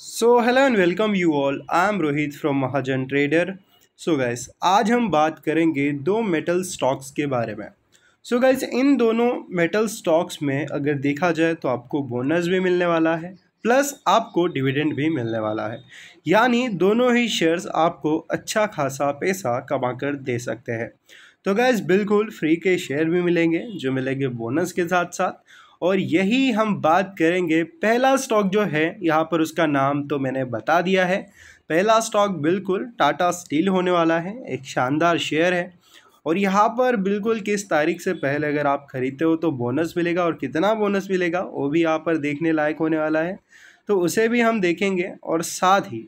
so hello and welcome you all I am Rohit from Mahajan trader so guys आज हम बात करेंगे दो मेटल स्टॉक्स के बारे में सो so गाइस इन दोनों मेटल स्टॉक्स में अगर देखा जाए तो आपको बोनस भी मिलने वाला है प्लस आपको डिविडेंड भी मिलने वाला है यानी दोनों ही शेयर्स आपको अच्छा खासा पैसा कमा कर दे सकते हैं तो गैस बिल्कुल फ्री के शेयर भी मिलेंगे जो मिलेंगे बोनस के साथ साथ और यही हम बात करेंगे पहला स्टॉक जो है यहाँ पर उसका नाम तो मैंने बता दिया है पहला स्टॉक बिल्कुल टाटा स्टील होने वाला है एक शानदार शेयर है और यहाँ पर बिल्कुल किस तारीख से पहले अगर आप ख़रीदते हो तो बोनस मिलेगा और कितना बोनस मिलेगा वो भी यहाँ पर देखने लायक होने वाला है तो उसे भी हम देखेंगे और साथ ही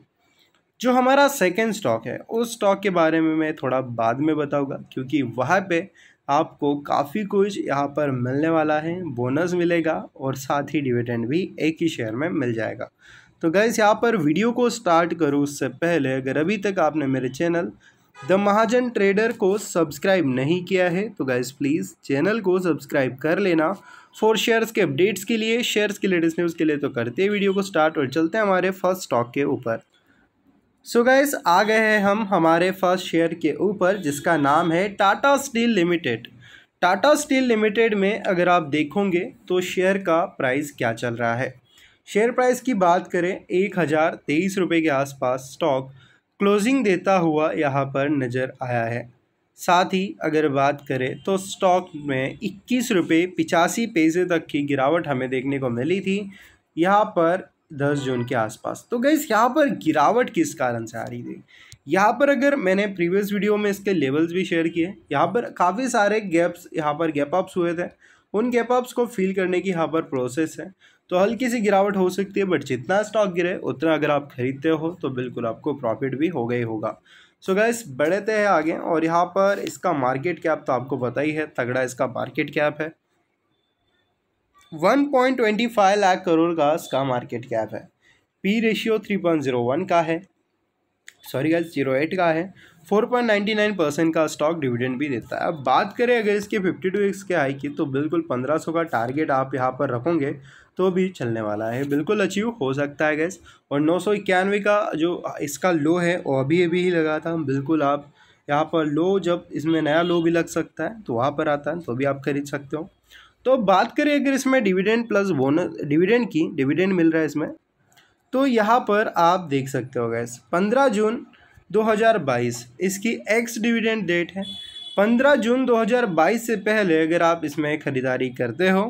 जो हमारा सेकेंड स्टॉक है उस स्टॉक के बारे में मैं थोड़ा बाद में बताऊँगा क्योंकि वहाँ पर आपको काफ़ी कुछ यहाँ पर मिलने वाला है बोनस मिलेगा और साथ ही डिविडेंड भी एक ही शेयर में मिल जाएगा तो गैस यहाँ पर वीडियो को स्टार्ट करूँ उससे पहले अगर अभी तक आपने मेरे चैनल द महाजन ट्रेडर को सब्सक्राइब नहीं किया है तो गैस प्लीज़ चैनल को सब्सक्राइब कर लेना फॉर शेयर्स के अपडेट्स के लिए शेयर्स की लेटेस्ट न्यूज़ के लिए तो करते हैं वीडियो को स्टार्ट और चलते हैं हमारे फर्स्ट स्टॉक के ऊपर सो so गाइस आ गए हैं हम हमारे फर्स्ट शेयर के ऊपर जिसका नाम है Tata steel limited Tata steel limited में अगर आप देखोगे तो शेयर का प्राइस क्या चल रहा है शेयर प्राइस की बात करें एक हज़ार तेईस रुपये के आसपास स्टॉक क्लोजिंग देता हुआ यहाँ पर नज़र आया है साथ ही अगर बात करें तो स्टॉक में इक्कीस रुपये पिचासी पैसे तक की गिरावट हमें देखने को मिली थी यहाँ पर दस जून के आसपास तो गई यहाँ पर गिरावट किस कारण से आ रही थी यहाँ पर अगर मैंने प्रीवियस वीडियो में इसके लेवल्स भी शेयर किए यहाँ पर काफ़ी सारे गैप्स यहाँ पर गैप अप्स हुए थे उन गैप अप्स को फील करने की यहाँ पर प्रोसेस है तो हल्की सी गिरावट हो सकती है बट जितना स्टॉक गिरे उतना अगर आप खरीदते हो तो बिल्कुल आपको प्रॉफिट भी हो गई होगा सो गैस बढ़ते हैं आगे और यहाँ पर इसका मार्केट कैप तो आपको पता ही है तगड़ा इसका मार्केट कैप है 1.25 लाख करोड़ का इसका मार्केट कैप है पी रेशियो 3.01 का है सॉरी गाइस जीरो एट का है 4.99 परसेंट का स्टॉक डिविडेंड भी देता है अब बात करें अगर इसके 52 टू एक्स के हाई की तो बिल्कुल 1500 का टारगेट आप यहाँ पर रखोगे तो भी चलने वाला है बिल्कुल अचीव हो सकता है गैस और नौ सौ का जो इसका लो है वो अभी अभी ही लगा था बिल्कुल आप यहाँ पर लो जब इसमें नया लो भी लग सकता है तो वहाँ पर आता है तो भी आप खरीद सकते हो तो बात करें अगर इसमें डिविडेंड प्लस बोनस डिविडेंड की डिविडेंड मिल रहा है इसमें तो यहाँ पर आप देख सकते हो गैस पंद्रह जून 2022 इसकी एक्स डिविडेंड डेट है पंद्रह जून 2022 से पहले अगर आप इसमें ख़रीदारी करते हो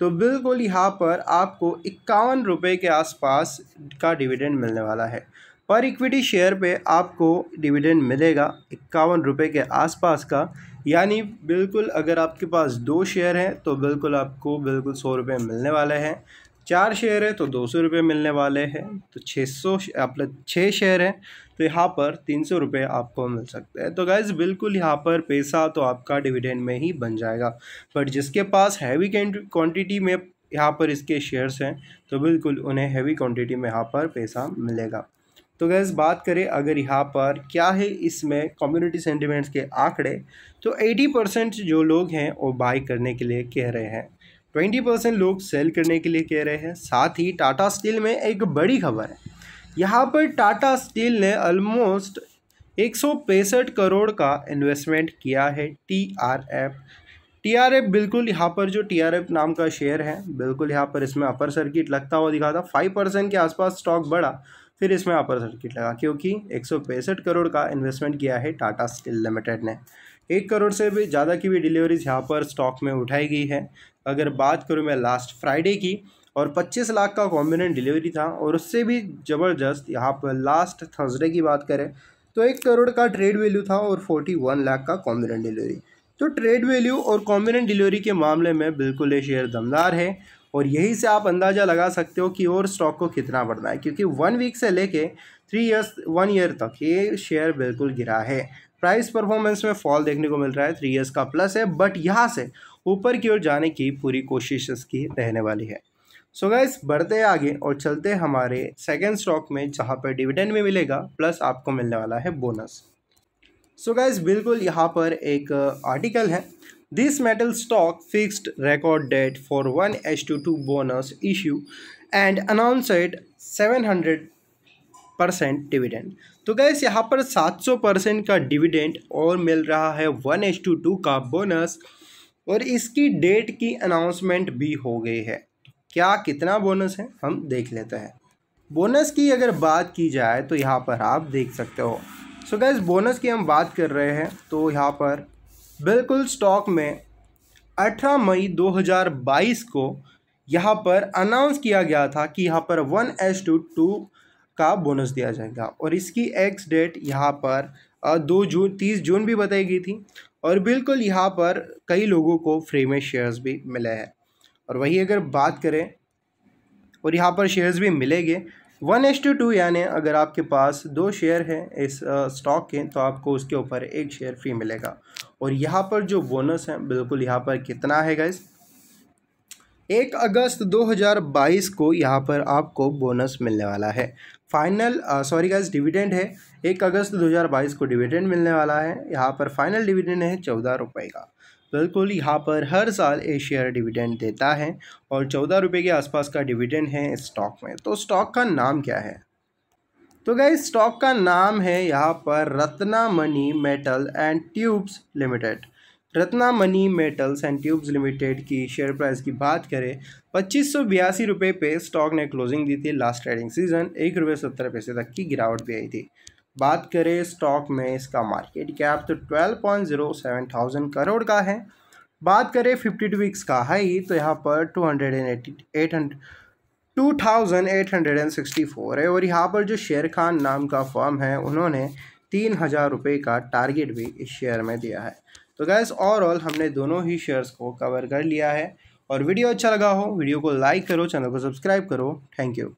तो बिल्कुल यहाँ पर आपको इक्यावन रुपये के आसपास का डिविडेंड मिलने वाला है पर इक्विटी शेयर पे आपको डिविडेंड मिलेगा इक्यावन रुपये के आसपास का यानी बिल्कुल अगर आपके पास दो शेयर हैं तो बिल्कुल आपको बिल्कुल सौ रुपये मिलने वाले हैं चार शेयर है तो दो सौ रुपये मिलने वाले हैं तो छः सौ मतलब छः शेयर हैं तो यहाँ पर तीन सौ रुपये आपको मिल सकते हैं तो गाइज़ बिल्कुल यहाँ पर पैसा तो आपका डिविडेंड में ही बन जाएगा बट जिसके पास हैवी क्वांटिटी में यहाँ पर इसके शेयर्स हैं तो बिल्कुल उन्हें हैवी क्वांटिटी में यहाँ पर पैसा मिलेगा तो गैस बात करें अगर यहाँ पर क्या है इसमें कम्युनिटी सेंटिमेंट्स के आंकड़े तो 80 परसेंट जो लोग हैं वो बाय करने के लिए कह रहे हैं 20 परसेंट लोग सेल करने के लिए कह रहे हैं साथ ही टाटा स्टील में एक बड़ी खबर है यहाँ पर टाटा स्टील ने ऑलमोस्ट एक करोड़ का इन्वेस्टमेंट किया है T R F T R F बिल्कुल यहाँ पर जो टी आर एफ नाम का शेयर है बिल्कुल यहाँ पर इसमें अपर सर्किट लगता हुआ दिखा था फाइव परसेंट के आसपास स्टॉक बढ़ा फिर इसमें अपर सर्किट लगा क्योंकि एक करोड़ का इन्वेस्टमेंट किया है टाटा स्टील लिमिटेड ने एक करोड़ से भी ज़्यादा की भी डिलीवरीज यहाँ पर स्टॉक में उठाई गई है अगर बात करूँ मैं लास्ट फ्राइडे की और 25 लाख का कॉम्बिनेंट डिलीवरी था और उससे भी ज़बरदस्त यहाँ पर लास्ट थर्सडे की बात करें तो एक करोड़ का ट्रेड वैल्यू था और 41 लाख का कॉम्बिनेंट डिलीवरी तो ट्रेड वैल्यू और कॉम्बिनेंट डिलीवरी के मामले में बिल्कुल ये शेयर दमदार है और यही से आप अंदाज़ा लगा सकते हो कि और स्टॉक को कितना बढ़ना है क्योंकि वन वीक से लेके थ्री ईयर्स वन ईयर तक ये शेयर बिल्कुल गिरा है प्राइस परफॉर्मेंस में फॉल देखने को मिल रहा है थ्री ईयर्स का प्लस है बट यहाँ से ऊपर की ओर जाने की पूरी कोशिश इसकी रहने वाली है सो गाइस बढ़ते आगे और चलते हमारे सेकेंड स्टॉक में जहाँ पर डिविडेंड भी मिलेगा प्लस आपको मिलने वाला है बोनस सो so बिल्कुल यहाँ पर एक आर्टिकल है This metal stock fixed record date for 1H22 bonus issue and announced 700 percent dividend तो गैस यहाँ पर 700 परसेंट का डिविडेंड और मिल रहा है वन एच टू टू का बोनस और इसकी डेट की अनाउंसमेंट भी हो गई है क्या कितना बोनस है हम देख लेते हैं बोनस की अगर बात की जाए तो यहाँ पर आप देख सकते हो सो so गैस बोनस की हम बात कर रहे हैं तो यहाँ पर बिल्कुल स्टॉक में 18 मई 2022 को यहाँ पर अनाउंस किया गया था कि यहाँ पर वन एस टू टू का बोनस दिया जाएगा और इसकी एक्स डेट यहाँ पर दो जून तीस जून भी बताई गई थी और बिल्कुल यहाँ पर कई लोगों को फ्री में शेयर्स भी मिले हैं और वही अगर बात करें और यहाँ पर शेयर्स भी मिलेंगे वन एस टू टू यानी अगर आपके पास दो शेयर हैं इस स्टॉक के तो आपको उसके ऊपर एक शेयर फ्री मिलेगा और यहाँ पर जो बोनस है बिल्कुल यहाँ पर कितना है गैस एक अगस्त 2022 को यहाँ पर आपको बोनस मिलने वाला है फाइनल सॉरी गैस डिविडेंड है एक अगस्त 2022 को डिविडेंड मिलने वाला है यहाँ पर फाइनल डिविडेंड है चौदह रुपये का बिल्कुल यहाँ पर हर साल ए शेयर डिविडेंड देता है और चौदह रुपये के आसपास का डिविडेंड है स्टॉक में तो स्टॉक का नाम क्या है तो गई स्टॉक का नाम है यहाँ पर Ratnamani metal and tubes limited Ratnamani metals and tubes limited की शेयर प्राइस की बात करें पच्चीस सौ बयासी रुपये पे स्टॉक ने क्लोजिंग दी थी लास्ट ट्रेडिंग सीजन एक रुपये सत्तर पैसे तक की गिरावट भी आई थी बात करें स्टॉक में इसका मार्केट कैप तो twelve point zero seven thousand crore का है बात करें फिफ्टी टू वीक्स का हाई तो यहाँ पर two hundred and eighty eight hundred 2864 है और यहाँ पर जो शेर खान नाम का फॉर्म है उन्होंने तीन हज़ार रुपये का टारगेट भी इस शेयर में दिया है तो गैस ओवरऑल हमने दोनों ही शेयर्स को कवर कर लिया है और वीडियो अच्छा लगा हो वीडियो को लाइक करो चैनल को सब्सक्राइब करो थैंक यू